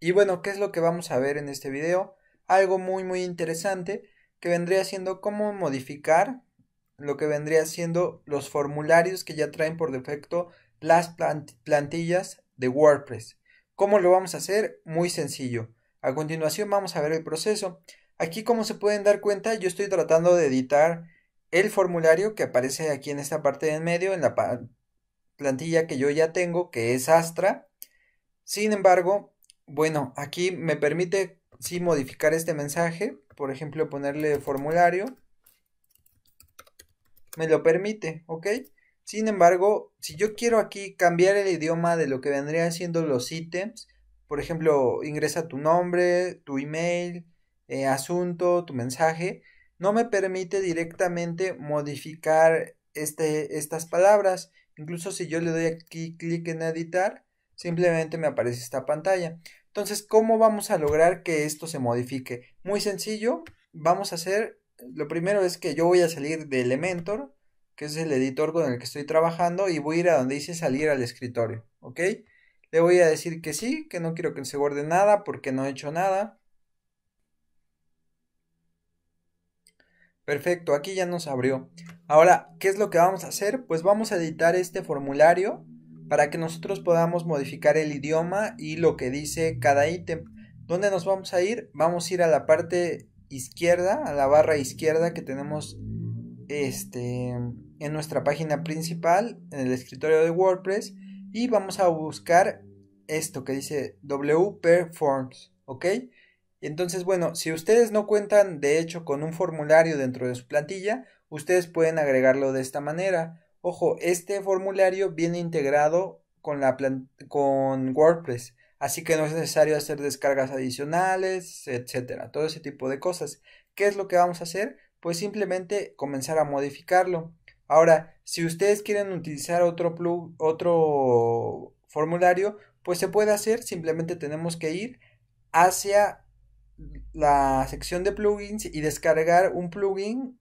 Y bueno, ¿qué es lo que vamos a ver en este video? Algo muy muy interesante que vendría siendo cómo modificar lo que vendría siendo los formularios que ya traen por defecto las plantillas de WordPress. ¿Cómo lo vamos a hacer? Muy sencillo. A continuación vamos a ver el proceso. Aquí como se pueden dar cuenta yo estoy tratando de editar el formulario que aparece aquí en esta parte de en medio en la plantilla que yo ya tengo que es Astra. Sin embargo, bueno, aquí me permite modificar este mensaje, por ejemplo, ponerle formulario. Me lo permite, ¿ok? Sin embargo, si yo quiero aquí cambiar el idioma de lo que vendrían siendo los ítems, por ejemplo, ingresa tu nombre, tu email, eh, asunto, tu mensaje, no me permite directamente modificar este, estas palabras. Incluso si yo le doy aquí clic en editar, simplemente me aparece esta pantalla. Entonces, ¿cómo vamos a lograr que esto se modifique? Muy sencillo, vamos a hacer, lo primero es que yo voy a salir de Elementor, que es el editor con el que estoy trabajando, y voy a ir a donde dice salir al escritorio, ¿ok? Le voy a decir que sí, que no quiero que se guarde nada porque no he hecho nada. Perfecto, aquí ya nos abrió. Ahora, ¿qué es lo que vamos a hacer? Pues vamos a editar este formulario para que nosotros podamos modificar el idioma y lo que dice cada ítem. ¿Dónde nos vamos a ir? Vamos a ir a la parte izquierda, a la barra izquierda que tenemos este, en nuestra página principal, en el escritorio de WordPress, y vamos a buscar esto que dice wperforms, ¿ok? Entonces, bueno, si ustedes no cuentan de hecho con un formulario dentro de su plantilla, ustedes pueden agregarlo de esta manera. Ojo, este formulario viene integrado con, la con WordPress, así que no es necesario hacer descargas adicionales, etcétera, todo ese tipo de cosas. ¿Qué es lo que vamos a hacer? Pues simplemente comenzar a modificarlo. Ahora, si ustedes quieren utilizar otro otro formulario, pues se puede hacer, simplemente tenemos que ir hacia la sección de plugins y descargar un plugin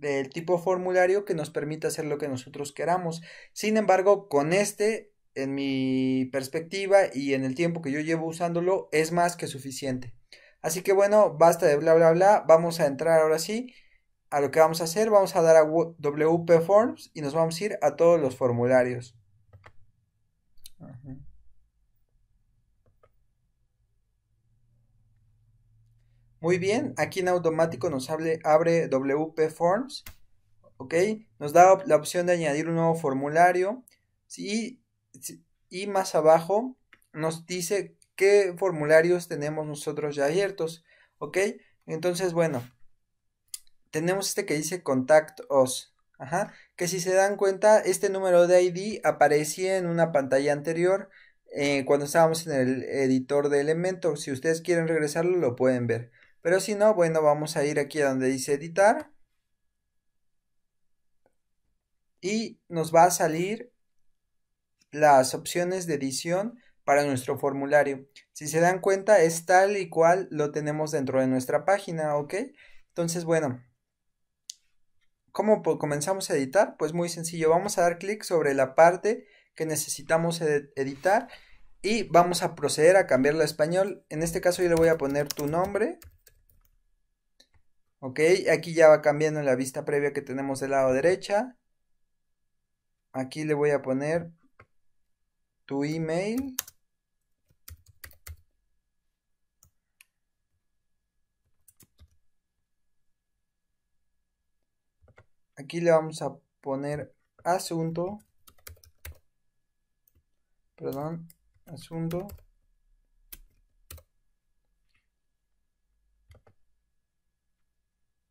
del tipo formulario que nos permita hacer lo que nosotros queramos. Sin embargo, con este, en mi perspectiva y en el tiempo que yo llevo usándolo, es más que suficiente. Así que bueno, basta de bla bla bla, vamos a entrar ahora sí a lo que vamos a hacer, vamos a dar a WP Forms y nos vamos a ir a todos los formularios. Muy bien, aquí en automático nos abre WP Forms. ¿Ok? Nos da la opción de añadir un nuevo formulario. Sí, y más abajo nos dice qué formularios tenemos nosotros ya abiertos. ¿Ok? Entonces, bueno, tenemos este que dice Contact Us. Ajá, que si se dan cuenta, este número de ID aparecía en una pantalla anterior eh, cuando estábamos en el editor de elementos. Si ustedes quieren regresarlo, lo pueden ver. Pero si no, bueno, vamos a ir aquí a donde dice editar. Y nos va a salir las opciones de edición para nuestro formulario. Si se dan cuenta, es tal y cual lo tenemos dentro de nuestra página, ¿ok? Entonces, bueno, ¿cómo comenzamos a editar? Pues muy sencillo, vamos a dar clic sobre la parte que necesitamos editar y vamos a proceder a cambiarlo a español. En este caso yo le voy a poner tu nombre Ok, aquí ya va cambiando la vista previa que tenemos del lado derecha. Aquí le voy a poner tu email. Aquí le vamos a poner asunto. Perdón, asunto.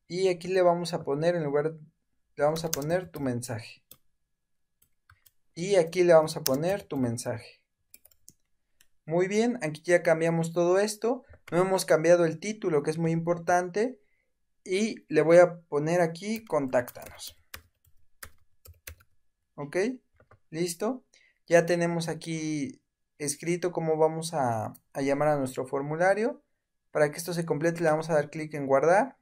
Y aquí le vamos a poner, en lugar, le vamos a poner tu mensaje. Y aquí le vamos a poner tu mensaje. Muy bien, aquí ya cambiamos todo esto. No hemos cambiado el título, que es muy importante. Y le voy a poner aquí, contáctanos. ¿Ok? Listo. Ya tenemos aquí escrito cómo vamos a, a llamar a nuestro formulario. Para que esto se complete le vamos a dar clic en guardar.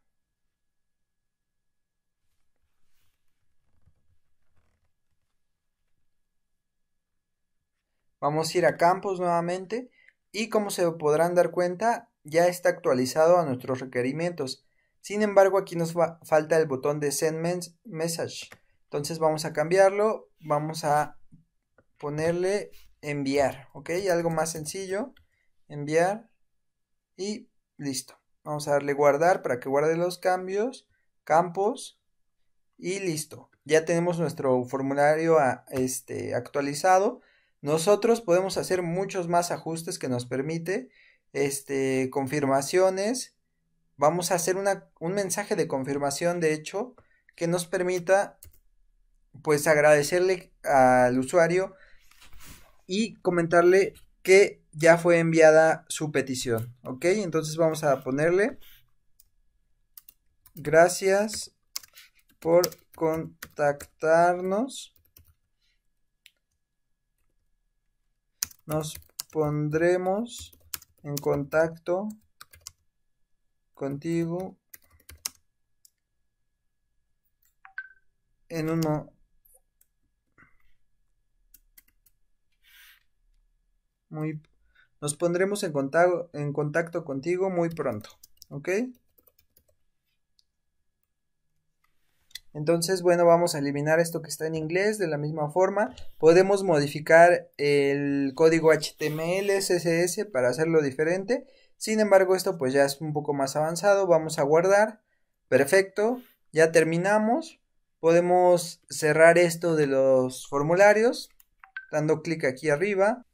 Vamos a ir a campos nuevamente y como se podrán dar cuenta ya está actualizado a nuestros requerimientos. Sin embargo aquí nos falta el botón de send message. Entonces vamos a cambiarlo, vamos a ponerle enviar, ¿ok? Algo más sencillo, enviar y listo. Vamos a darle guardar para que guarde los cambios, campos y listo. Ya tenemos nuestro formulario ah, este, actualizado nosotros podemos hacer muchos más ajustes que nos permite este, confirmaciones. Vamos a hacer un mensaje de confirmación, de hecho, que nos permita pues agradecerle al usuario y comentarle que ya fue enviada su petición. ¿Ok? Entonces vamos a ponerle gracias por contactarnos nos pondremos en contacto contigo en uno muy nos pondremos en contacto en contacto contigo muy pronto ok Entonces, bueno, vamos a eliminar esto que está en inglés de la misma forma. Podemos modificar el código HTML, CSS para hacerlo diferente. Sin embargo, esto pues ya es un poco más avanzado. Vamos a guardar. Perfecto. Ya terminamos. Podemos cerrar esto de los formularios dando clic aquí arriba.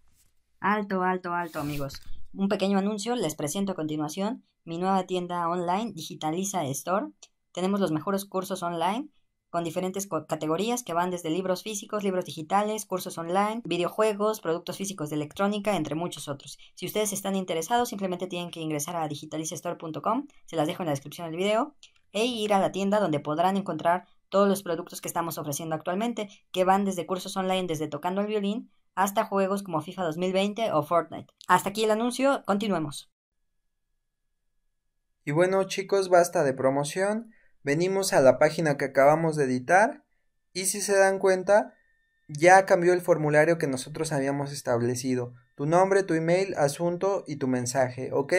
Alto, alto, alto amigos. Un pequeño anuncio, les presento a continuación mi nueva tienda online Digitaliza Store tenemos los mejores cursos online con diferentes categorías que van desde libros físicos, libros digitales, cursos online, videojuegos, productos físicos de electrónica, entre muchos otros. Si ustedes están interesados, simplemente tienen que ingresar a digitalicestore.com, se las dejo en la descripción del video, e ir a la tienda donde podrán encontrar todos los productos que estamos ofreciendo actualmente, que van desde cursos online, desde tocando el violín, hasta juegos como FIFA 2020 o Fortnite. Hasta aquí el anuncio, continuemos. Y bueno chicos, basta de promoción venimos a la página que acabamos de editar y si se dan cuenta, ya cambió el formulario que nosotros habíamos establecido. Tu nombre, tu email, asunto y tu mensaje, ¿ok?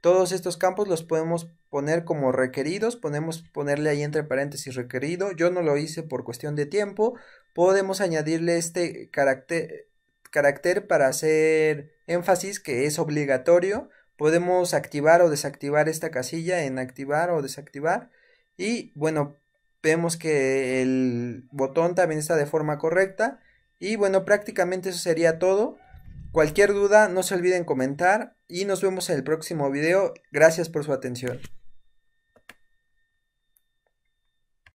Todos estos campos los podemos poner como requeridos, podemos ponerle ahí entre paréntesis requerido. Yo no lo hice por cuestión de tiempo. Podemos añadirle este carácter, carácter para hacer énfasis que es obligatorio. Podemos activar o desactivar esta casilla en activar o desactivar y bueno, vemos que el botón también está de forma correcta. Y bueno, prácticamente eso sería todo. Cualquier duda, no se olviden comentar y nos vemos en el próximo video. Gracias por su atención.